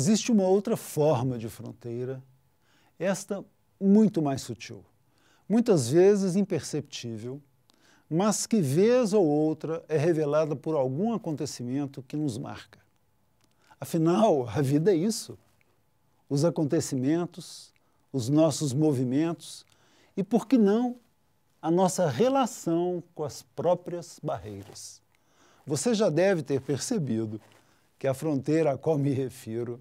Existe uma outra forma de fronteira, esta muito mais sutil, muitas vezes imperceptível, mas que vez ou outra é revelada por algum acontecimento que nos marca. Afinal, a vida é isso. Os acontecimentos, os nossos movimentos e, por que não, a nossa relação com as próprias barreiras. Você já deve ter percebido que a fronteira a qual me refiro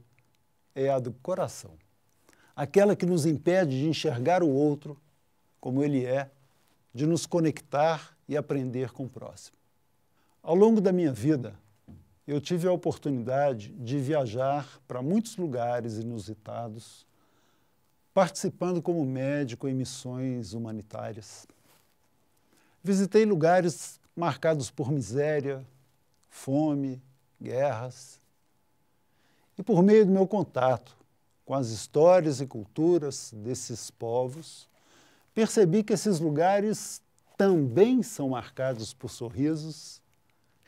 é a do coração aquela que nos impede de enxergar o outro como ele é, de nos conectar e aprender com o próximo. Ao longo da minha vida, eu tive a oportunidade de viajar para muitos lugares inusitados, participando como médico em missões humanitárias. Visitei lugares marcados por miséria, fome, guerras, e por meio do meu contato com as histórias e culturas desses povos, percebi que esses lugares também são marcados por sorrisos,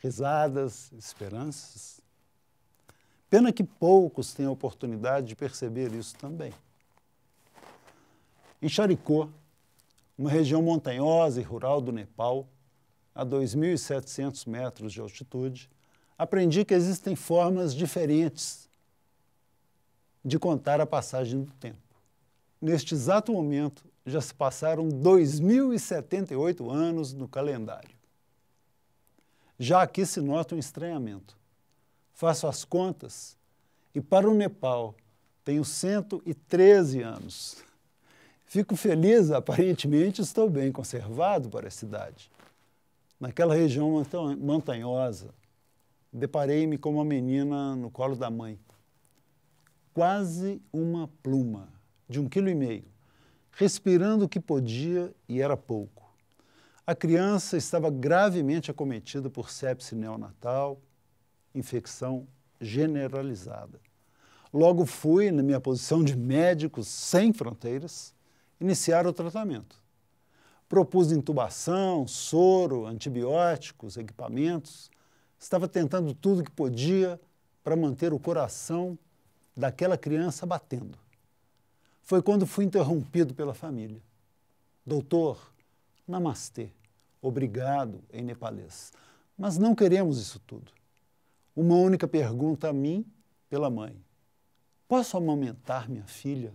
risadas, esperanças. Pena que poucos têm a oportunidade de perceber isso também. Em Charicó, uma região montanhosa e rural do Nepal, a 2.700 metros de altitude, aprendi que existem formas diferentes de contar a passagem do tempo. Neste exato momento, já se passaram 2078 anos no calendário. Já aqui se nota um estranhamento. Faço as contas e para o Nepal tenho 113 anos. Fico feliz, aparentemente estou bem conservado para a cidade. Naquela região montanhosa, deparei-me com uma menina no colo da mãe quase uma pluma, de um quilo e meio, respirando o que podia e era pouco. A criança estava gravemente acometida por sepse neonatal, infecção generalizada. Logo fui, na minha posição de médico sem fronteiras, iniciar o tratamento. Propus intubação, soro, antibióticos, equipamentos. Estava tentando tudo que podia para manter o coração daquela criança batendo. Foi quando fui interrompido pela família. Doutor, namastê, obrigado em nepalês. Mas não queremos isso tudo. Uma única pergunta a mim pela mãe: Posso amamentar minha filha?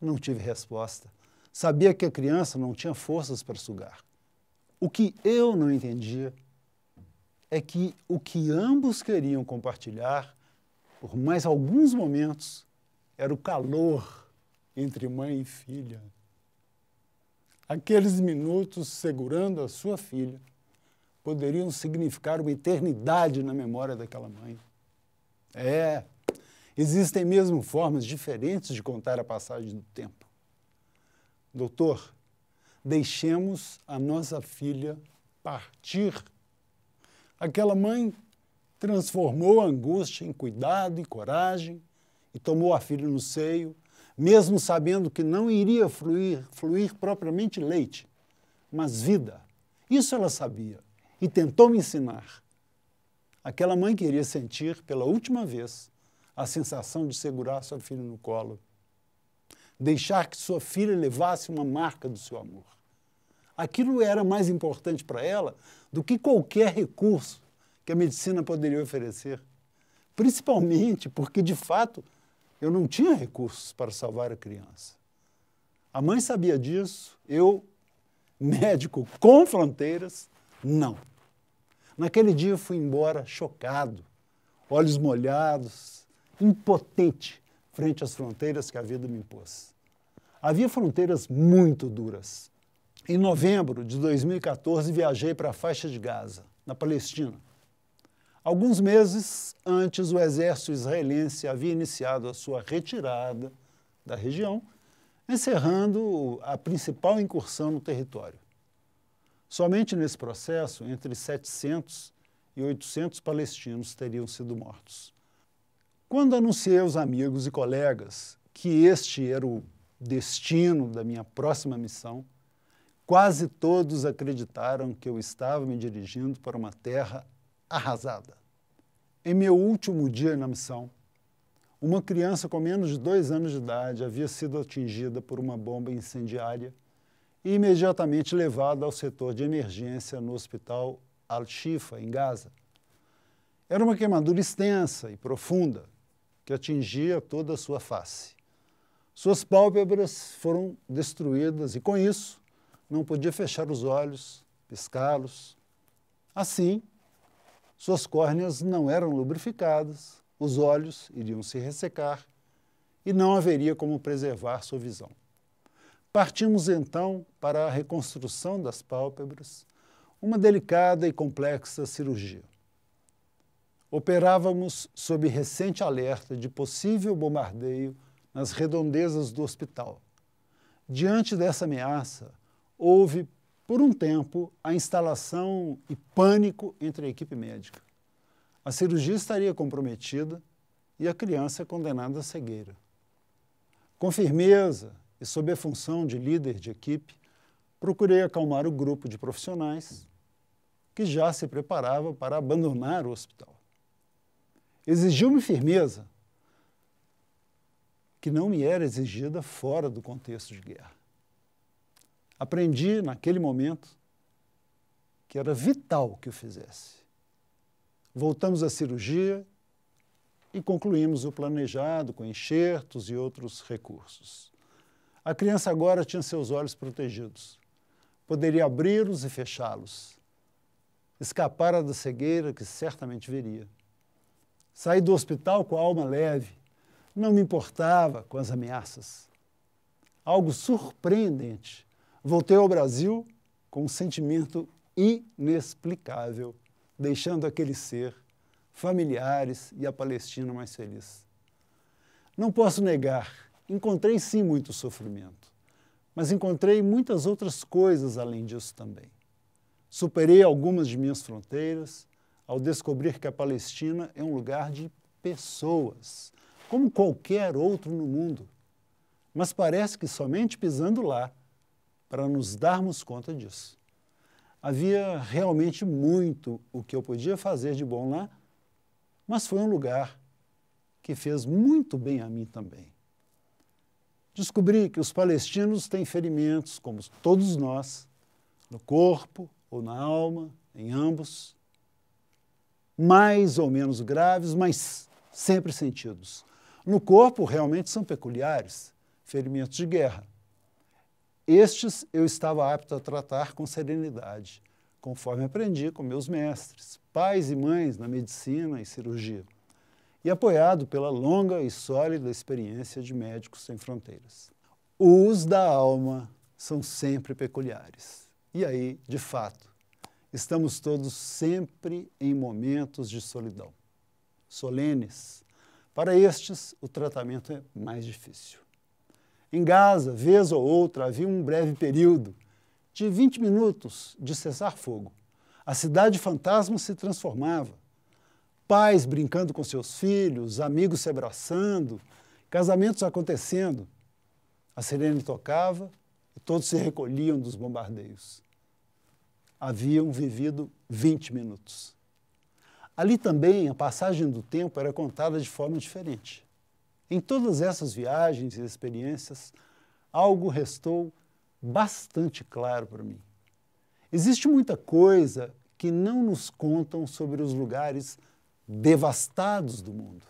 Não tive resposta. Sabia que a criança não tinha forças para sugar. O que eu não entendia é que o que ambos queriam compartilhar por mais alguns momentos, era o calor entre mãe e filha. Aqueles minutos segurando a sua filha poderiam significar uma eternidade na memória daquela mãe. É, existem mesmo formas diferentes de contar a passagem do tempo. Doutor, deixemos a nossa filha partir. Aquela mãe transformou a angústia em cuidado e coragem e tomou a filha no seio, mesmo sabendo que não iria fluir, fluir propriamente leite, mas vida. Isso ela sabia e tentou me ensinar. Aquela mãe queria sentir pela última vez a sensação de segurar sua filha no colo, deixar que sua filha levasse uma marca do seu amor. Aquilo era mais importante para ela do que qualquer recurso que a medicina poderia oferecer. Principalmente porque, de fato, eu não tinha recursos para salvar a criança. A mãe sabia disso, eu, médico com fronteiras, não. Naquele dia eu fui embora chocado, olhos molhados, impotente frente às fronteiras que a vida me impôs. Havia fronteiras muito duras. Em novembro de 2014, viajei para a faixa de Gaza, na Palestina, Alguns meses antes, o exército israelense havia iniciado a sua retirada da região, encerrando a principal incursão no território. Somente nesse processo, entre 700 e 800 palestinos teriam sido mortos. Quando anunciei aos amigos e colegas que este era o destino da minha próxima missão, quase todos acreditaram que eu estava me dirigindo para uma terra arrasada. Em meu último dia na missão, uma criança com menos de dois anos de idade havia sido atingida por uma bomba incendiária e imediatamente levada ao setor de emergência no hospital Al-Shifa, em Gaza. Era uma queimadura extensa e profunda que atingia toda a sua face. Suas pálpebras foram destruídas e, com isso, não podia fechar os olhos, piscá-los. Assim, suas córneas não eram lubrificadas, os olhos iriam se ressecar e não haveria como preservar sua visão. Partimos então para a reconstrução das pálpebras, uma delicada e complexa cirurgia. Operávamos sob recente alerta de possível bombardeio nas redondezas do hospital. Diante dessa ameaça, houve por um tempo, a instalação e pânico entre a equipe médica. A cirurgia estaria comprometida e a criança é condenada à cegueira. Com firmeza e sob a função de líder de equipe, procurei acalmar o grupo de profissionais que já se preparava para abandonar o hospital. Exigiu-me firmeza que não me era exigida fora do contexto de guerra. Aprendi naquele momento que era vital que o fizesse. Voltamos à cirurgia e concluímos o planejado com enxertos e outros recursos. A criança agora tinha seus olhos protegidos. Poderia abri-los e fechá-los. Escapara da cegueira que certamente viria. Saí do hospital com a alma leve. Não me importava com as ameaças. Algo surpreendente Voltei ao Brasil com um sentimento inexplicável, deixando aquele ser, familiares e a Palestina mais feliz. Não posso negar, encontrei sim muito sofrimento, mas encontrei muitas outras coisas além disso também. Superei algumas de minhas fronteiras ao descobrir que a Palestina é um lugar de pessoas, como qualquer outro no mundo. Mas parece que somente pisando lá para nos darmos conta disso. Havia realmente muito o que eu podia fazer de bom lá, mas foi um lugar que fez muito bem a mim também. Descobri que os palestinos têm ferimentos, como todos nós, no corpo ou na alma, em ambos, mais ou menos graves, mas sempre sentidos. No corpo, realmente são peculiares, ferimentos de guerra. Estes eu estava apto a tratar com serenidade, conforme aprendi com meus mestres, pais e mães na medicina e cirurgia, e apoiado pela longa e sólida experiência de Médicos Sem Fronteiras. Os da alma são sempre peculiares. E aí, de fato, estamos todos sempre em momentos de solidão, solenes. Para estes, o tratamento é mais difícil. Em Gaza, vez ou outra, havia um breve período de 20 minutos de cessar fogo. A cidade fantasma se transformava. Pais brincando com seus filhos, amigos se abraçando, casamentos acontecendo. A sirene tocava e todos se recolhiam dos bombardeios. Haviam vivido 20 minutos. Ali também a passagem do tempo era contada de forma diferente. Em todas essas viagens e experiências, algo restou bastante claro para mim. Existe muita coisa que não nos contam sobre os lugares devastados do mundo.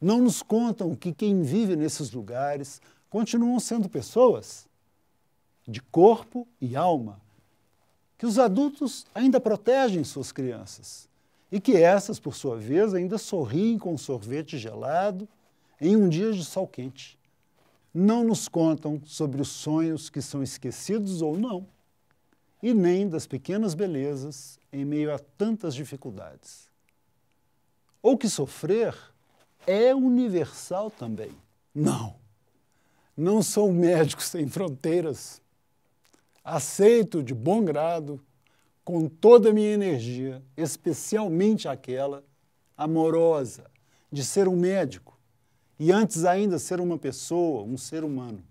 Não nos contam que quem vive nesses lugares continuam sendo pessoas de corpo e alma, que os adultos ainda protegem suas crianças e que essas, por sua vez, ainda sorriem com sorvete gelado em um dia de sol quente. Não nos contam sobre os sonhos que são esquecidos ou não, e nem das pequenas belezas em meio a tantas dificuldades. Ou que sofrer é universal também. Não, não sou médico sem fronteiras. Aceito de bom grado, com toda a minha energia, especialmente aquela amorosa de ser um médico e antes ainda ser uma pessoa, um ser humano.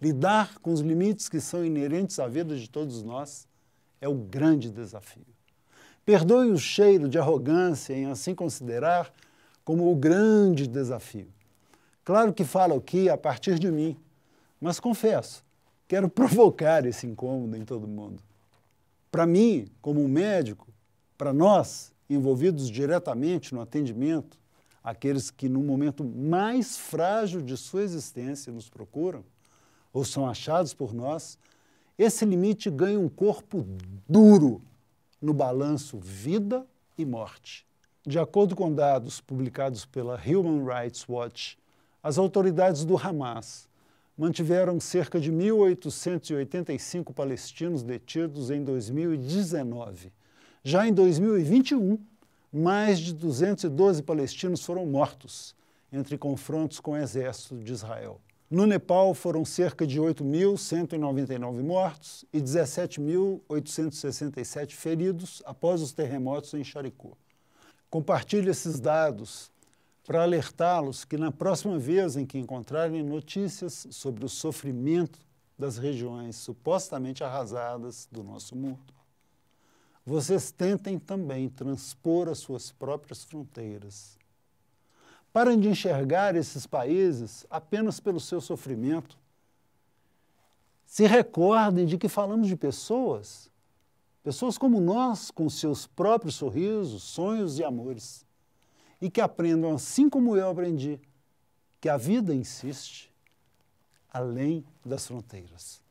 Lidar com os limites que são inerentes à vida de todos nós é o grande desafio. Perdoe o cheiro de arrogância em assim considerar como o grande desafio. Claro que falo aqui a partir de mim, mas confesso, quero provocar esse incômodo em todo mundo. Para mim, como um médico, para nós, envolvidos diretamente no atendimento, aqueles que no momento mais frágil de sua existência nos procuram, ou são achados por nós, esse limite ganha um corpo duro no balanço vida e morte. De acordo com dados publicados pela Human Rights Watch, as autoridades do Hamas mantiveram cerca de 1.885 palestinos detidos em 2019. Já em 2021, mais de 212 palestinos foram mortos entre confrontos com o exército de Israel. No Nepal foram cerca de 8.199 mortos e 17.867 feridos após os terremotos em Charicó. Compartilhe esses dados para alertá-los que na próxima vez em que encontrarem notícias sobre o sofrimento das regiões supostamente arrasadas do nosso mundo, vocês tentem também transpor as suas próprias fronteiras. Parem de enxergar esses países apenas pelo seu sofrimento. Se recordem de que falamos de pessoas, pessoas como nós, com seus próprios sorrisos, sonhos e amores, e que aprendam, assim como eu aprendi, que a vida insiste além das fronteiras.